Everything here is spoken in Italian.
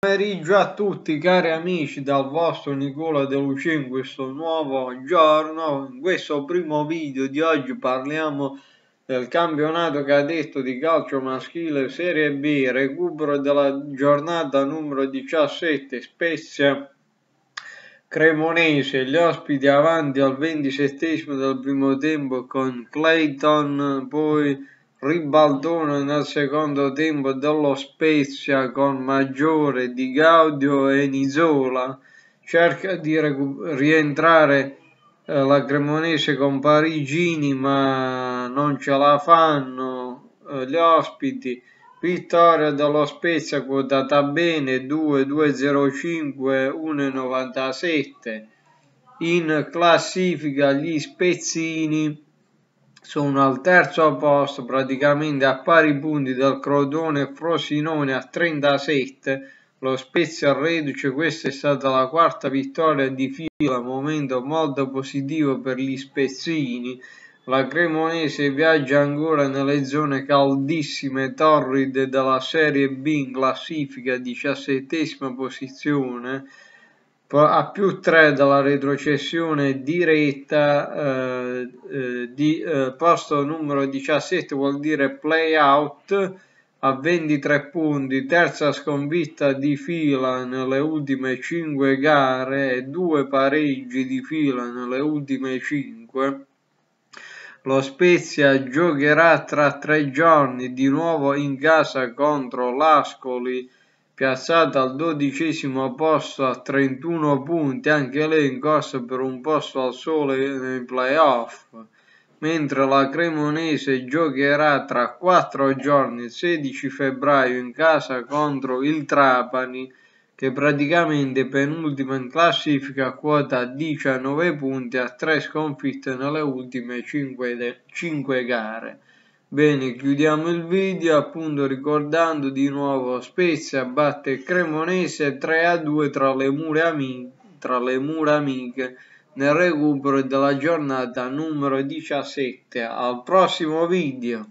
pomeriggio a tutti cari amici dal vostro Nicola De Lucia in questo nuovo giorno in questo primo video di oggi parliamo del campionato cadetto di calcio maschile Serie B recupero della giornata numero 17 Spezia Cremonese gli ospiti avanti al 27 del primo tempo con Clayton poi Ribaldone nel secondo tempo dello Spezia con Maggiore, Di Gaudio e Nizola cerca di rientrare eh, la Cremonese con Parigini ma non ce la fanno eh, gli ospiti vittoria dello Spezia quotata bene 2-2-0-5 2,205 1,97 in classifica gli Spezzini sono al terzo posto praticamente a pari punti dal Crotone Frosinone a 37 lo Spezia reduce questa è stata la quarta vittoria di fila momento molto positivo per gli spezzini la Cremonese viaggia ancora nelle zone caldissime torride della Serie B in classifica, diciassettesima posizione, a più 3 dalla retrocessione diretta eh, eh, di eh, posto numero 17 vuol dire play out a 23 punti, terza sconfitta di fila nelle ultime 5 gare e due pareggi di fila nelle ultime 5. Lo Spezia giocherà tra tre giorni di nuovo in casa contro l'Ascoli piazzata al dodicesimo posto a 31 punti, anche lei in corsa per un posto al sole nei playoff, mentre la Cremonese giocherà tra quattro giorni, il 16 febbraio, in casa contro il Trapani, che praticamente penultima in classifica a quota 19 punti a 3 sconfitte nelle ultime 5, 5 gare. Bene, chiudiamo il video appunto ricordando di nuovo Spezia batte Cremonese 3-2 a tra le mura amiche, tra le mura amiche nel recupero della giornata numero 17. Al prossimo video!